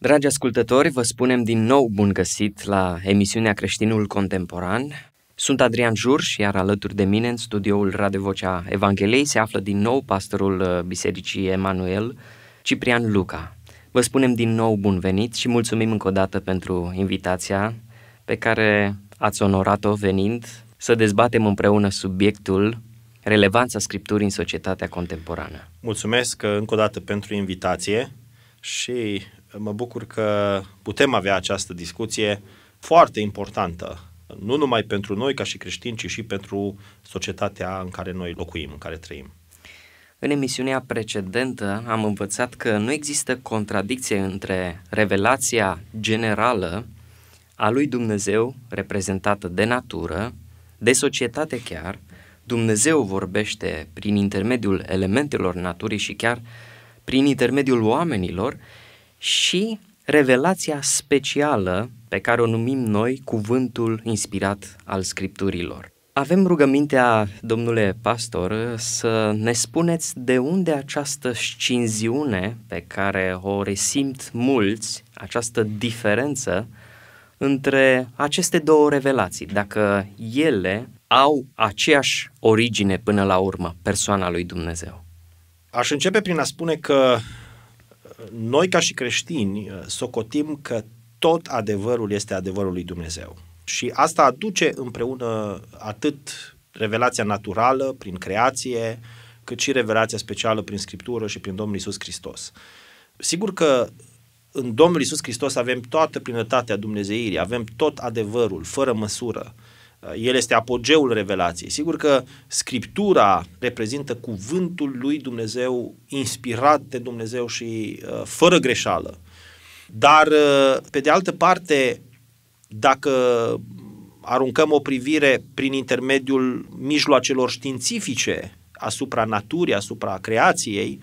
Dragi ascultători, vă spunem din nou bun găsit la emisiunea Creștinul Contemporan. Sunt Adrian Jurș, iar alături de mine în studioul Radio Vocea Evangheliei se află din nou pastorul uh, Bisericii Emanuel, Ciprian Luca. Vă spunem din nou bun venit și mulțumim încă o dată pentru invitația pe care ați onorat-o venind să dezbatem împreună subiectul relevanța Scripturii în societatea contemporană. Mulțumesc uh, încă o dată pentru invitație și mă bucur că putem avea această discuție foarte importantă, nu numai pentru noi ca și creștini, ci și pentru societatea în care noi locuim, în care trăim. În emisiunea precedentă am învățat că nu există contradicție între revelația generală a lui Dumnezeu, reprezentată de natură, de societate chiar, Dumnezeu vorbește prin intermediul elementelor naturii și chiar prin intermediul oamenilor și revelația specială pe care o numim noi cuvântul inspirat al scripturilor. Avem rugămintea, domnule pastor, să ne spuneți de unde această scinziune pe care o resimt mulți, această diferență între aceste două revelații, dacă ele au aceeași origine până la urmă, persoana lui Dumnezeu. Aș începe prin a spune că noi ca și creștini uh, socotim că tot adevărul este adevărul lui Dumnezeu. Și asta aduce împreună atât revelația naturală prin creație, cât și revelația specială prin Scriptură și prin Domnul Isus Hristos. Sigur că în Domnul Isus Hristos avem toată plinătatea Dumnezeirii, avem tot adevărul, fără măsură. Uh, el este apogeul revelației. Sigur că Scriptura reprezintă cuvântul lui Dumnezeu, inspirat de Dumnezeu și uh, fără greșeală. Dar, uh, pe de altă parte, dacă aruncăm o privire prin intermediul mijloacelor științifice asupra naturii, asupra creației,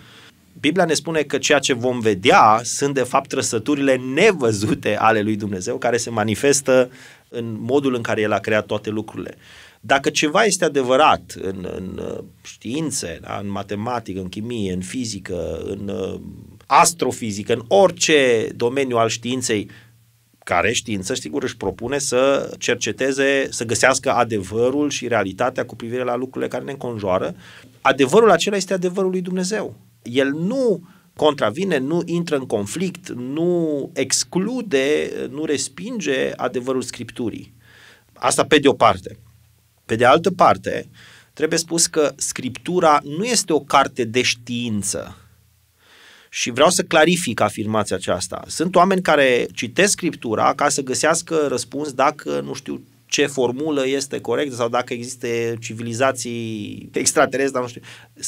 Biblia ne spune că ceea ce vom vedea sunt de fapt trăsăturile nevăzute ale lui Dumnezeu care se manifestă în modul în care el a creat toate lucrurile. Dacă ceva este adevărat în, în uh, științe, da, în matematică, în chimie, în fizică, în uh, astrofizică, în orice domeniu al științei, care știință, sigur, își propune să cerceteze, să găsească adevărul și realitatea cu privire la lucrurile care ne înconjoară. Adevărul acela este adevărul lui Dumnezeu. El nu contravine, nu intră în conflict, nu exclude, nu respinge adevărul Scripturii. Asta pe de o parte. Pe de altă parte, trebuie spus că Scriptura nu este o carte de știință. Și vreau să clarific afirmația aceasta. Sunt oameni care citesc Scriptura ca să găsească răspuns dacă, nu știu, ce formulă este corectă sau dacă există civilizații extraterestre, nu știu.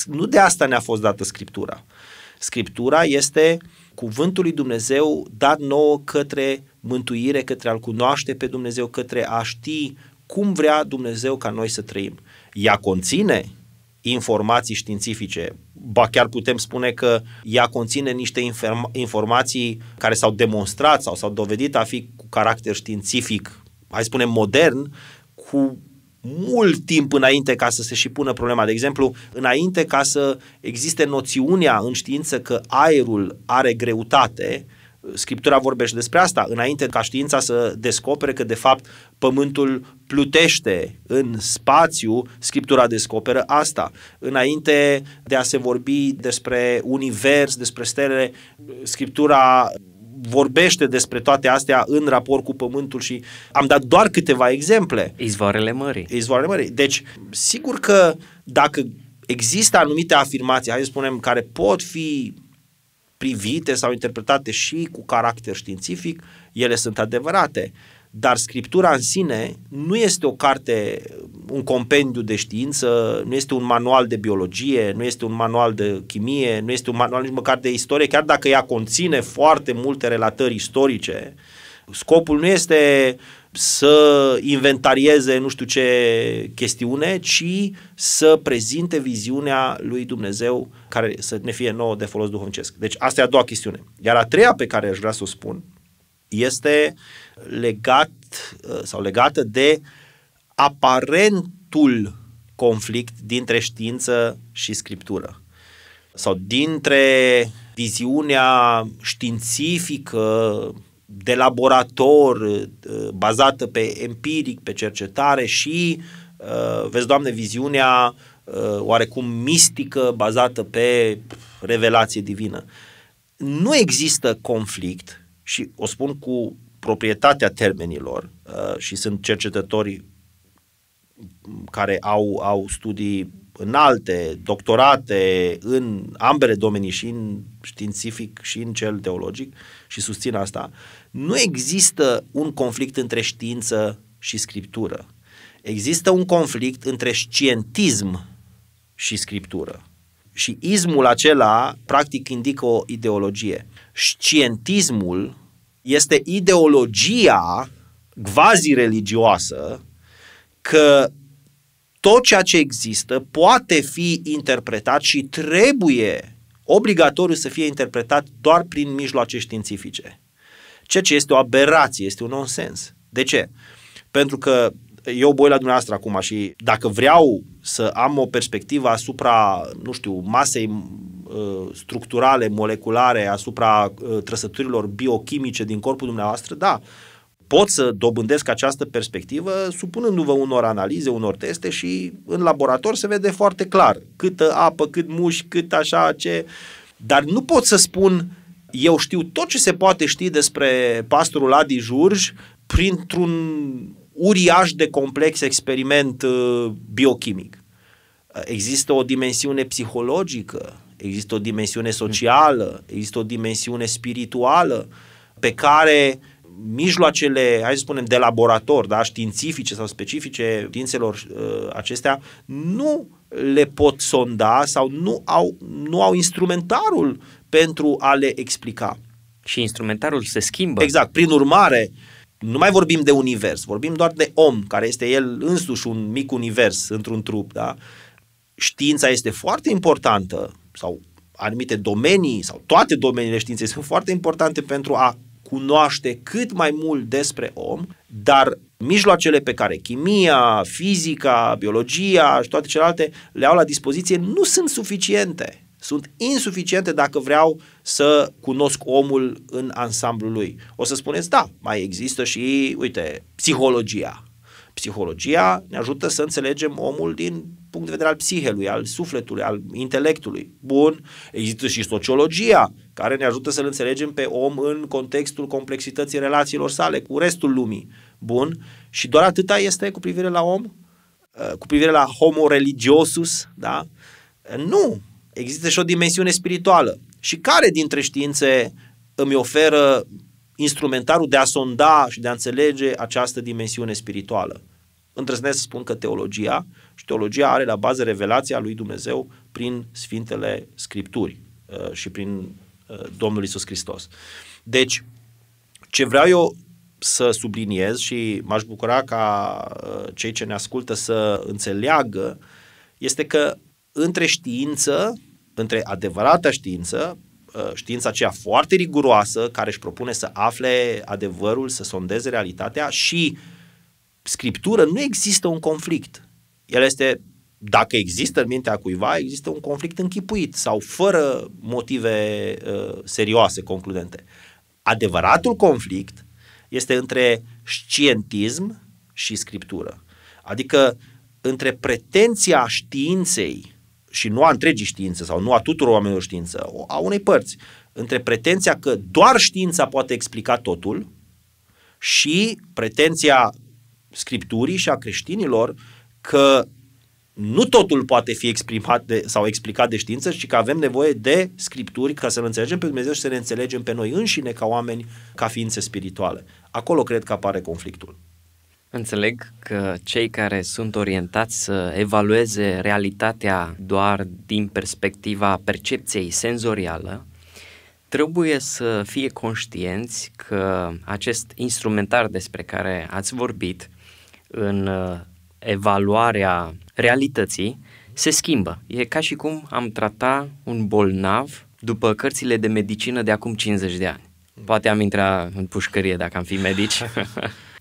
Nu de asta ne-a fost dată Scriptura. Scriptura este cuvântul lui Dumnezeu dat nouă către mântuire, către a-L cunoaște pe Dumnezeu, către a ști cum vrea Dumnezeu ca noi să trăim. Ea conține informații științifice, ba chiar putem spune că ea conține niște informații care s-au demonstrat sau s-au dovedit a fi cu caracter științific, hai spune modern, cu mult timp înainte ca să se și pună problema. De exemplu, înainte ca să existe noțiunea în știință că aerul are greutate, Scriptura vorbește despre asta, înainte ca știința să descopere că, de fapt, Pământul plutește în spațiu, Scriptura descoperă asta. Înainte de a se vorbi despre univers, despre stele, Scriptura vorbește despre toate astea în raport cu pământul și am dat doar câteva exemple. Izvoarele mării. Izvoarele mării. Deci, sigur că dacă există anumite afirmații, hai să spunem, care pot fi privite sau interpretate și cu caracter științific, ele sunt adevărate dar scriptura în sine nu este o carte, un compendiu de știință, nu este un manual de biologie, nu este un manual de chimie, nu este un manual nici măcar de istorie, chiar dacă ea conține foarte multe relatări istorice. Scopul nu este să inventarieze nu știu ce chestiune, ci să prezinte viziunea lui Dumnezeu care să ne fie nouă de folos duhovnicesc. Deci asta e a doua chestiune. Iar a treia pe care aș vrea să o spun este legat uh, sau legată de aparentul conflict dintre știință și scriptură sau dintre viziunea științifică de laborator uh, bazată pe empiric, pe cercetare și, uh, vezi, Doamne, viziunea oarecum mistică bazată pe revelație divină. Nu există conflict și o spun cu proprietatea termenilor uh, și sunt cercetători care au, au studii înalte, doctorate în ambele domenii, și în științific și în cel teologic și susțin asta, nu există un conflict între știință și scriptură. Există un conflict între scientism și scriptură. Și ismul acela, practic, indică o ideologie. Scientismul este ideologia quasi-religioasă că tot ceea ce există poate fi interpretat și trebuie obligatoriu să fie interpretat doar prin mijloace științifice. Ceea ce este o aberație, este un nonsens. De ce? Pentru că eu boi la dumneavoastră acum și dacă vreau să am o perspectivă asupra, nu știu, masei Uh, structurale, moleculare, asupra uh, trăsăturilor biochimice din corpul dumneavoastră, da, pot să dobândesc această perspectivă supunându-vă unor analize, unor teste și în laborator se vede foarte clar câtă apă, cât muși, cât așa ce... Dar nu pot să spun eu știu tot ce se poate ști despre pastorul Adi Jurj printr-un uriaș de complex experiment uh, biochimic. Există o dimensiune psihologică, există o dimensiune socială, există o dimensiune spirituală pe care mijloacele, hai să spunem, de laborator, da, științifice sau specifice științelor uh, acestea, nu le pot sonda sau nu au, nu au instrumentarul pentru a le explica. Și instrumentarul se schimbă. Exact. Prin urmare, nu mai vorbim de univers, vorbim doar de om, care este el însuși un mic univers într-un trup, da? Știința este foarte importantă, sau anumite domenii sau toate domeniile științei sunt foarte importante pentru a cunoaște cât mai mult despre om, dar mijloacele pe care chimia, fizica, biologia și toate celelalte le au la dispoziție nu sunt suficiente. Sunt insuficiente dacă vreau să cunosc omul în ansamblul lui. O să spuneți, da, mai există și, uite, psihologia. Psihologia ne ajută să înțelegem omul din punct de vedere al psihelui, al sufletului, al intelectului. Bun, există și sociologia, care ne ajută să-l înțelegem pe om în contextul complexității relațiilor sale cu restul lumii. Bun, și doar atâta este cu privire la om, uh, cu privire la homo religiosus, da? Nu, există și o dimensiune spirituală. Și care dintre științe îmi oferă instrumentarul de a sonda și de a înțelege această dimensiune spirituală? Îndrăznesc să spun că teologia, teologia are la bază revelația lui Dumnezeu prin Sfintele Scripturi uh, și prin uh, Domnul Isus Hristos. Deci, ce vreau eu să subliniez și m-aș bucura ca uh, cei ce ne ascultă să înțeleagă este că între știință, între adevărata știință, știința aceea foarte riguroasă care își propune să afle adevărul, să sondeze realitatea și scriptură, nu există un conflict el este, dacă există în mintea cuiva, există un conflict închipuit sau fără motive uh, serioase, concludente. Adevăratul conflict este între științism și scriptură. Adică între pretenția științei și nu a întregii științe sau nu a tuturor oamenilor știință, a unei părți, între pretenția că doar știința poate explica totul și pretenția scripturii și a creștinilor că nu totul poate fi exprimat de, sau explicat de știință, ci că avem nevoie de scripturi ca să ne înțelegem pe Dumnezeu și să ne înțelegem pe noi înșine ca oameni, ca ființe spirituale. Acolo cred că apare conflictul. Înțeleg că cei care sunt orientați să evalueze realitatea doar din perspectiva percepției senzorială, trebuie să fie conștienți că acest instrumentar despre care ați vorbit în evaluarea realității se schimbă. E ca și cum am trata un bolnav după cărțile de medicină de acum 50 de ani. Poate am intrat în pușcărie dacă am fi medici.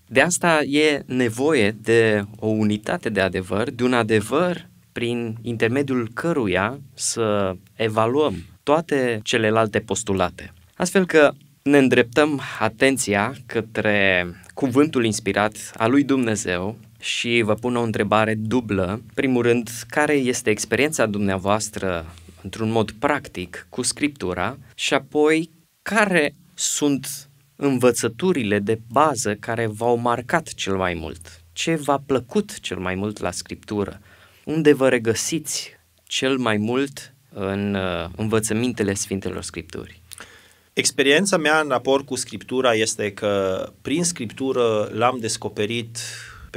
De asta e nevoie de o unitate de adevăr, de un adevăr prin intermediul căruia să evaluăm toate celelalte postulate. Astfel că ne îndreptăm atenția către cuvântul inspirat al lui Dumnezeu și vă pun o întrebare dublă. Primul rând, care este experiența dumneavoastră într-un mod practic cu scriptura și apoi care sunt învățăturile de bază care v-au marcat cel mai mult? Ce v-a plăcut cel mai mult la scriptură? Unde vă regăsiți cel mai mult în uh, învățămintele Sfintelor Scripturi? Experiența mea în raport cu scriptura este că prin scriptură l-am descoperit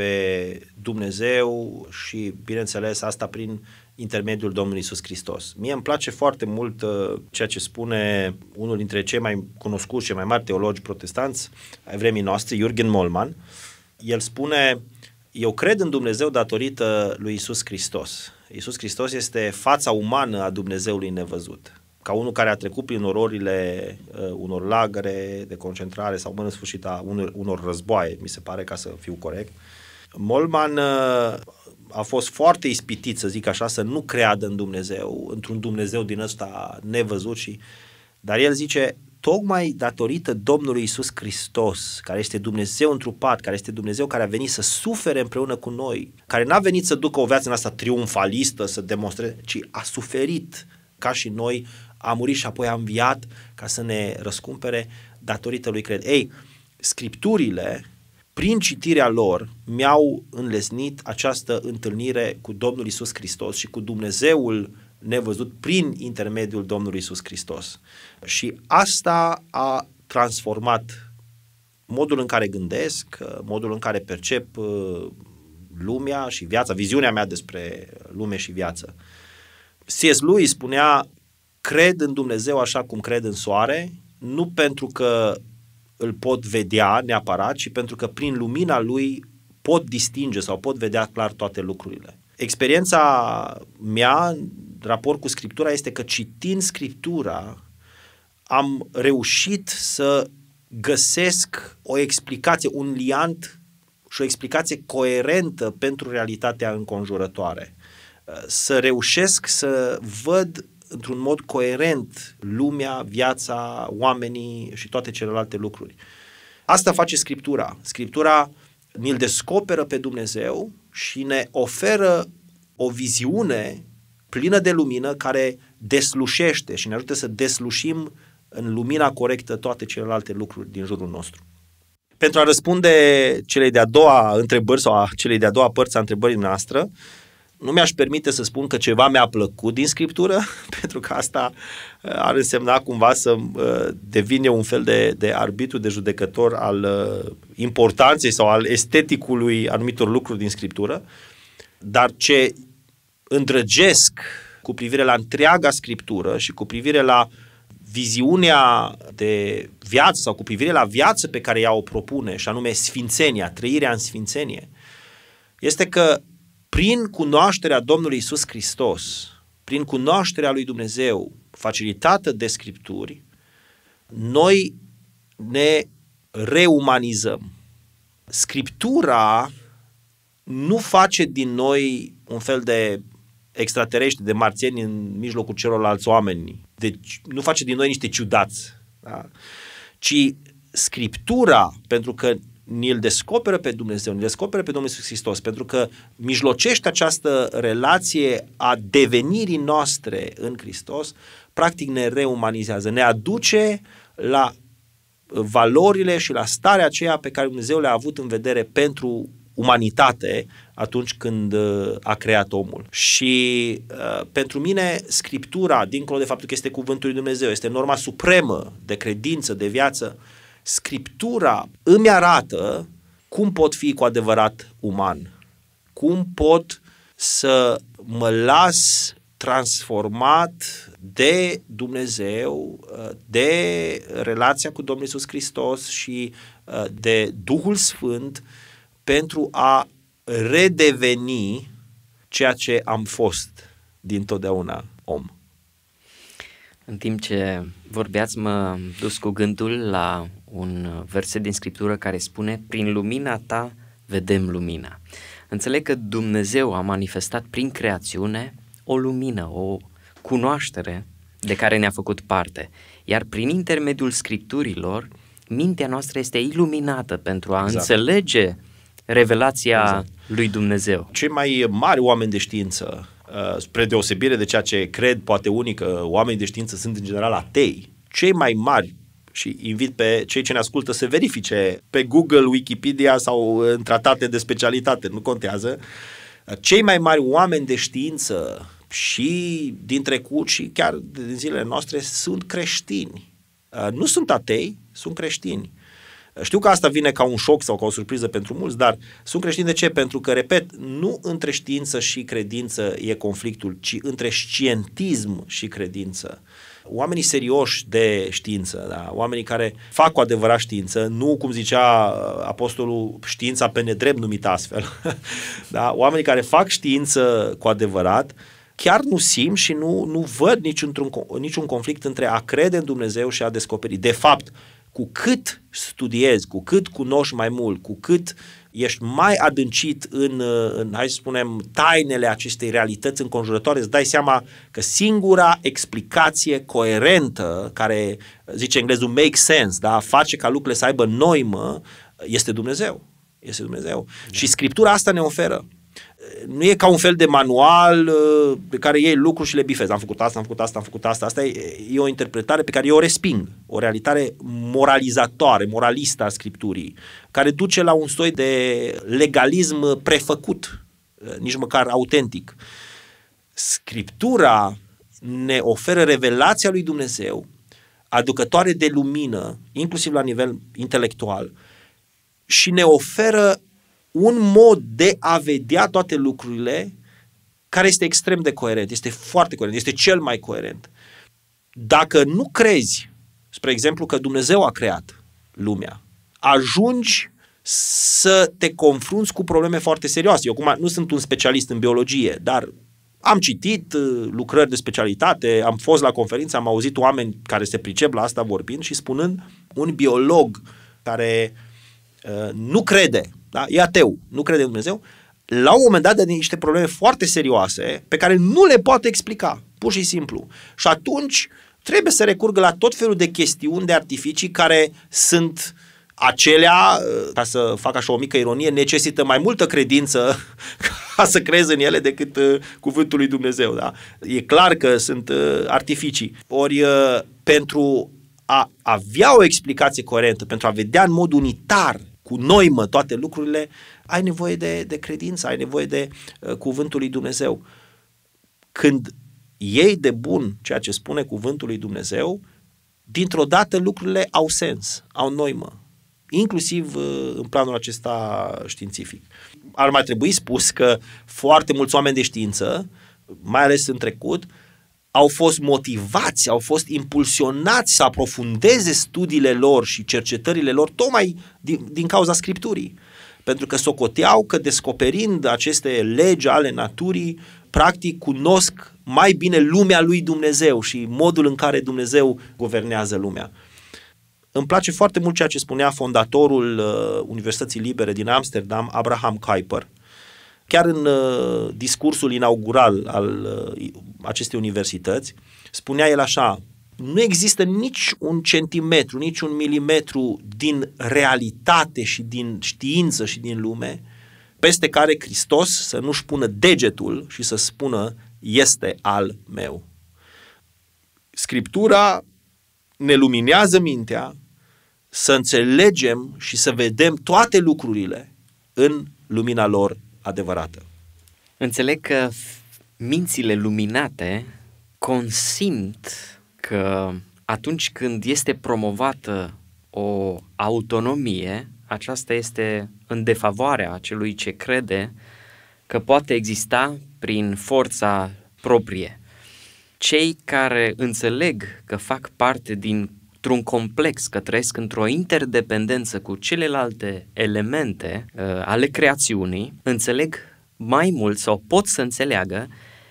pe Dumnezeu și, bineînțeles, asta prin intermediul Domnului Isus Hristos. Mie îmi place foarte mult uh, ceea ce spune unul dintre cei mai cunoscuți, cei mai mari teologi protestanți ai vremii noastre, Jürgen Molman. El spune, eu cred în Dumnezeu datorită lui Isus Hristos. Isus Hristos este fața umană a Dumnezeului nevăzut ca unul care a trecut prin ororile uh, unor lagăre de concentrare sau, mă, în sfârșit, a unor, unor războaie, mi se pare, ca să fiu corect, uh, Molman uh, a fost foarte ispitit, să zic așa, să nu creadă în Dumnezeu, într-un Dumnezeu din ăsta nevăzut și... Dar el zice, tocmai datorită Domnului Isus Hristos, care este Dumnezeu întrupat, care este Dumnezeu care a venit să sufere împreună cu noi, care n-a venit să ducă o viață în asta triumfalistă, să demonstreze, ci a suferit ca și noi, a murit și apoi a înviat ca să ne răscumpere datorită lui cred. Ei, scripturile prin citirea lor, mi-au înlesnit această întâlnire cu Domnul Isus Hristos și cu Dumnezeul nevăzut prin intermediul Domnului Isus Hristos. Și asta a transformat modul în care gândesc, modul în care percep uh, lumea și viața, viziunea mea despre lume și viață. C.S. Lewis spunea, cred în Dumnezeu așa cum cred în soare, nu pentru că îl pot vedea neapărat, și pentru că prin lumina lui pot distinge sau pot vedea clar toate lucrurile. Experiența mea, raport cu scriptura, este că citind scriptura am reușit să găsesc o explicație, un liant și o explicație coerentă pentru realitatea înconjurătoare. Să reușesc să văd într-un mod coerent lumea, viața, oamenii și toate celelalte lucruri. Asta face Scriptura. Scriptura ne-l descoperă pe Dumnezeu și ne oferă o viziune plină de lumină care deslușește și ne ajută să deslușim în lumina corectă toate celelalte lucruri din jurul nostru. Pentru a răspunde celei de-a doua întrebări sau a celei de-a doua părți a întrebării noastre, nu mi-aș permite să spun că ceva mi-a plăcut din scriptură, pentru că asta uh, ar însemna cumva să uh, devin eu un fel de, de arbitru, de judecător al uh, importanței sau al esteticului anumitor lucruri din scriptură, dar ce îndrăgesc cu privire la întreaga scriptură și cu privire la viziunea de viață sau cu privire la viață pe care ea o propune, și anume sfințenia, trăirea în sfințenie, este că prin cunoașterea Domnului Isus Hristos, prin cunoașterea lui Dumnezeu, facilitată de Scripturi, noi ne reumanizăm. Scriptura nu face din noi un fel de extraterestri, de marțieni în mijlocul celorlalți oameni. Deci nu face din noi niște ciudați, da? ci Scriptura, pentru că ni-l descoperă pe Dumnezeu, ni-l descoperă pe Domnul Iisus Hristos, pentru că mijlocește această relație a devenirii noastre în Hristos, practic ne reumanizează, ne aduce la valorile și la starea aceea pe care Dumnezeu le-a avut în vedere pentru umanitate atunci când uh, a creat omul. Și uh, pentru mine Scriptura, dincolo de faptul că este cuvântul lui Dumnezeu, este norma supremă de credință, de viață, uh, Scriptura îmi arată cum pot fi cu adevărat uman, cum pot să mă las transformat de Dumnezeu, de relația cu Domnul Isus Hristos și uh, de Duhul Sfânt pentru a redeveni ceea ce am fost din om. În timp ce vorbeați, mă dus cu gândul la un uh, verset din Scriptură care spune, prin lumina ta vedem lumina. Înțeleg că Dumnezeu a manifestat prin creațiune o lumină, o cunoaștere de care ne-a făcut parte. Iar prin intermediul scripturilor, mintea noastră este iluminată pentru a exact. înțelege revelația exact. lui Dumnezeu. Cei mai mari oameni de știință, uh, spre deosebire de ceea ce cred poate unii că oamenii de știință sunt în general atei, cei mai mari și invit pe cei ce ne ascultă să verifice pe Google, Wikipedia sau în tratate de specialitate, nu contează, cei mai mari oameni de știință și din trecut și chiar din zilele noastre sunt creștini. Nu sunt atei, sunt creștini. Știu că asta vine ca un șoc sau ca o surpriză pentru mulți, dar sunt creștini de ce? Pentru că, repet, nu între știință și credință e conflictul, ci între știintism și credință. Oamenii serioși de știință, da? oamenii care fac cu adevărat știință, nu, cum zicea uh, apostolul, știința pe nedrept numită astfel, da? oamenii care fac știință cu adevărat, chiar nu simt și nu, nu văd niciun, niciun conflict între a crede în Dumnezeu și a descoperi. De fapt, cu cât studiezi, cu cât cunoști mai mult, cu cât ești mai adâncit în, în, hai să spunem, tainele acestei realități înconjurătoare, îți dai seama că singura explicație coerentă care, zice englezul, make sense, da, face ca lucrurile să aibă noimă, este Dumnezeu. Este Dumnezeu. Da. Și Scriptura asta ne oferă nu e ca un fel de manual uh, pe care iei lucruri și le bifezi. Am făcut asta, am făcut asta, am făcut asta. Asta e, e o interpretare pe care eu o resping. O realitate moralizatoare, moralistă a scripturii, care duce la un soi de legalism prefăcut, uh, nici măcar autentic. Scriptura ne oferă revelația lui Dumnezeu, aducătoare de lumină, inclusiv la nivel intelectual, și ne oferă un mod de a vedea toate lucrurile care este extrem de coerent, este foarte coerent, este cel mai coerent. Dacă nu crezi, spre exemplu, că Dumnezeu a creat lumea, ajungi să te confrunți cu probleme foarte serioase. Eu acum nu sunt un specialist în biologie, dar am citit uh, lucrări de specialitate, am fost la conferință, am auzit oameni care se pricep la asta vorbind și spunând un biolog care uh, nu crede da? e ateu, nu crede în Dumnezeu, la un moment dat de niște probleme foarte serioase pe care nu le poate explica, pur și simplu. Și atunci trebuie să recurgă la tot felul de chestiuni, de artificii care sunt acelea, ă, ca să fac așa o mică ironie, necesită mai multă credință ca să crezi în ele decât ă, cuvântul lui Dumnezeu. Da? E clar că sunt ă, artificii. Ori pentru a avea o explicație coerentă, pentru a vedea în mod unitar cu noimă toate lucrurile, ai nevoie de, de credință, ai nevoie de uh, cuvântul lui Dumnezeu. Când iei de bun ceea ce spune cuvântul lui Dumnezeu, dintr-o dată lucrurile au sens, au noimă, inclusiv uh, în planul acesta științific. Ar mai trebui spus că foarte mulți oameni de știință, mai ales în trecut, uh, au fost motivați, au fost impulsionați să aprofundeze studiile lor și cercetările lor tocmai din, din cauza Scripturii. Pentru că socoteau că descoperind aceste legi ale naturii, practic cunosc mai bine lumea lui Dumnezeu și modul în care Dumnezeu guvernează lumea. Îmi place foarte mult ceea ce spunea fondatorul uh, Universității Libere din Amsterdam, Abraham Kuyper, Chiar în uh, discursul inaugural al uh, acestei universități, spunea el așa, nu există nici un centimetru, nici un milimetru din realitate și din știință și din lume peste care Hristos să nu-și pună degetul și să spună este al meu. Scriptura ne luminează mintea să înțelegem și să vedem toate lucrurile în lumina lor adevărată. Înțeleg că mințile luminate consimt că atunci când este promovată o autonomie, aceasta este în defavoarea celui ce crede că poate exista prin forța proprie. Cei care înțeleg că fac parte din într-un complex, că trăiesc într-o interdependență cu celelalte elemente uh, ale creațiunii, înțeleg mai mult sau pot să înțeleagă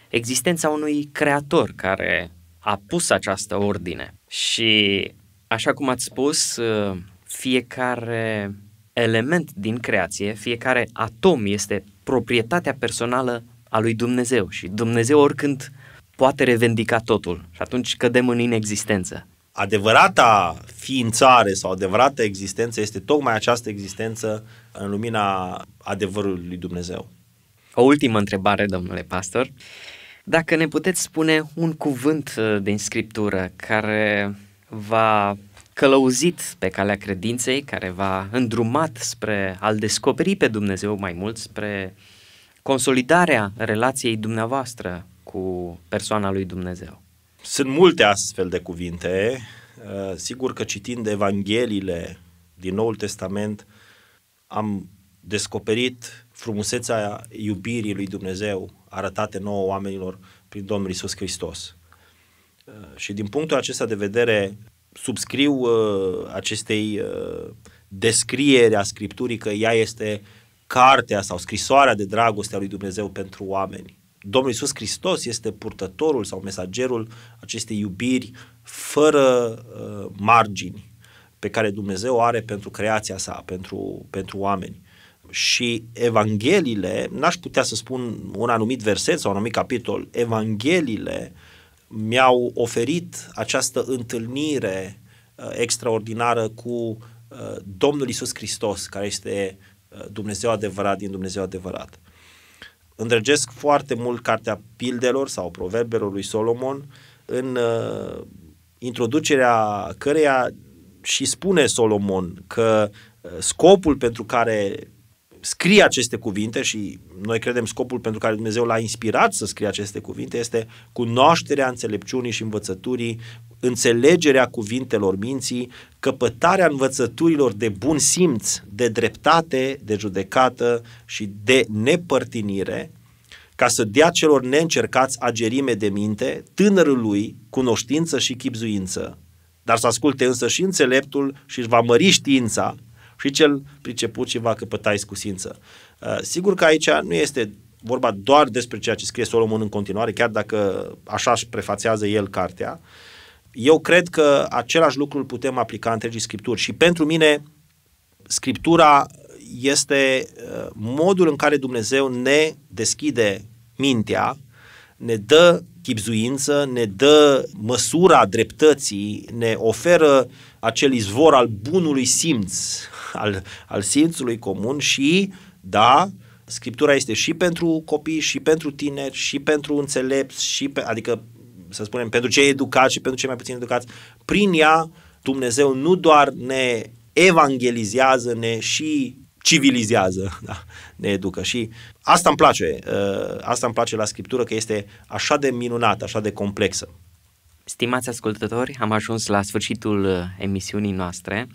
existența unui creator care a pus această ordine. Și, așa cum ați spus, uh, fiecare element din creație, fiecare atom este proprietatea personală a lui Dumnezeu și Dumnezeu oricând poate revendica totul și atunci cădem în inexistență adevărata ființare sau adevărata existență este tocmai această existență în lumina adevărului lui Dumnezeu. O ultimă întrebare, domnule pastor. Dacă ne puteți spune un cuvânt uh, din scriptură care va călăuzit pe calea credinței, care v-a îndrumat spre a-L descoperi pe Dumnezeu mai mult, spre consolidarea relației dumneavoastră cu persoana lui Dumnezeu. Sunt multe astfel de cuvinte. Uh, sigur că citind Evangheliile din Noul Testament am descoperit frumusețea iubirii lui Dumnezeu arătate nouă oamenilor prin Domnul Isus Hristos. Uh, și din punctul acesta de vedere subscriu uh, acestei descrieri a Scripturii că ea este cartea sau scrisoarea de dragoste a lui Dumnezeu pentru oameni Domnul Isus Hristos este purtătorul sau mesagerul acestei iubiri fără uh, margini pe care Dumnezeu o are pentru creația sa, pentru, pentru oameni. Și Evangheliile, n-aș putea să spun un anumit verset sau un anumit capitol, Evangheliile mi-au oferit această întâlnire uh, extraordinară cu uh, Domnul Isus Hristos, care este uh, Dumnezeu adevărat din Dumnezeu adevărat îndrăgesc foarte mult cartea pildelor sau proverbelor lui Solomon în uh, introducerea căreia și spune Solomon că uh, scopul pentru care scrie aceste cuvinte și noi credem scopul pentru care Dumnezeu l-a inspirat să scrie aceste cuvinte este cunoașterea înțelepciunii și învățăturii înțelegerea cuvintelor minții, căpătarea învățăturilor de bun simț, de dreptate, de judecată și de nepărtinire, ca să dea celor neîncercați agerime de minte, tânărului cunoștință și chipzuință, dar să asculte însă și înțeleptul și își va mări știința și cel priceput și va căpăta iscusință. Uh, sigur că aici nu este vorba doar despre ceea ce scrie Solomon în continuare, chiar dacă așa își prefațează el cartea, uh, eu cred că același lucru îl putem aplica întregii scripturi și pentru mine scriptura este uh, modul în care Dumnezeu ne deschide mintea, ne dă chipzuință, ne dă măsura dreptății, ne oferă acel izvor al bunului simț, al, al simțului comun și, da, Scriptura este și pentru copii, și pentru tineri, și pentru înțelepți, și pe, adică să spunem, pentru cei educați și pentru cei mai puțin educați, prin ea Dumnezeu nu doar ne evangelizează, ne și civilizează, da, ne educă și asta îmi place, uh, asta îmi place la Scriptură că este așa de minunată, așa de complexă. Stimați ascultători, am ajuns la sfârșitul uh, emisiunii noastre.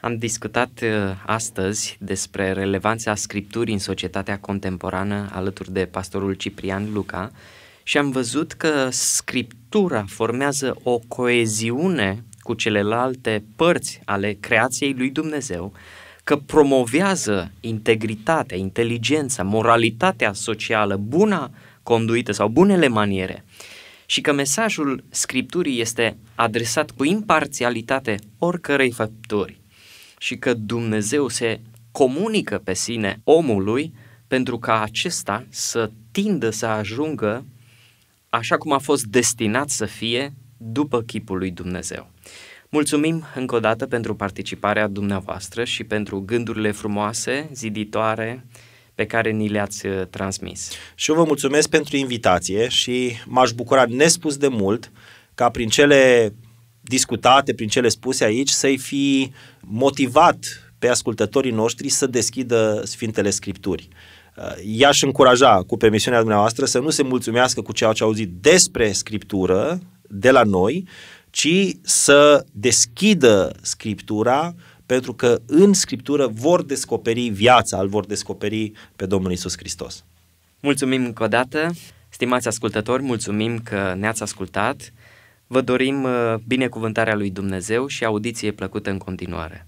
Am discutat uh, astăzi despre relevanța Scripturii în societatea contemporană alături de pastorul Ciprian Luca și am văzut că scriptura formează o coeziune cu celelalte părți ale creației lui Dumnezeu, că promovează integritatea, inteligența, moralitatea socială, buna conduită sau bunele maniere și că mesajul Scripturii este adresat cu imparțialitate oricărei făpturi și că Dumnezeu se comunică pe sine omului pentru ca acesta să tindă să ajungă așa cum a fost destinat să fie după chipul lui Dumnezeu. Mulțumim încă o dată pentru participarea dumneavoastră și pentru gândurile frumoase, ziditoare, pe care ni le-ați uh, transmis. Și eu vă mulțumesc pentru invitație și m-aș bucura nespus de mult ca prin cele discutate, prin cele spuse aici, să-i fi motivat pe ascultătorii noștri să deschidă Sfintele Scripturi. Uh, i-aș încuraja cu permisiunea dumneavoastră să nu se mulțumească cu ceea ce au auzit despre Scriptură de la noi, ci să deschidă Scriptura pentru că în Scriptură vor descoperi viața, îl vor descoperi pe Domnul Isus Hristos. Mulțumim încă o dată, stimați ascultători, mulțumim că ne-ați ascultat. Vă dorim uh, binecuvântarea lui Dumnezeu și audiție plăcută în continuare.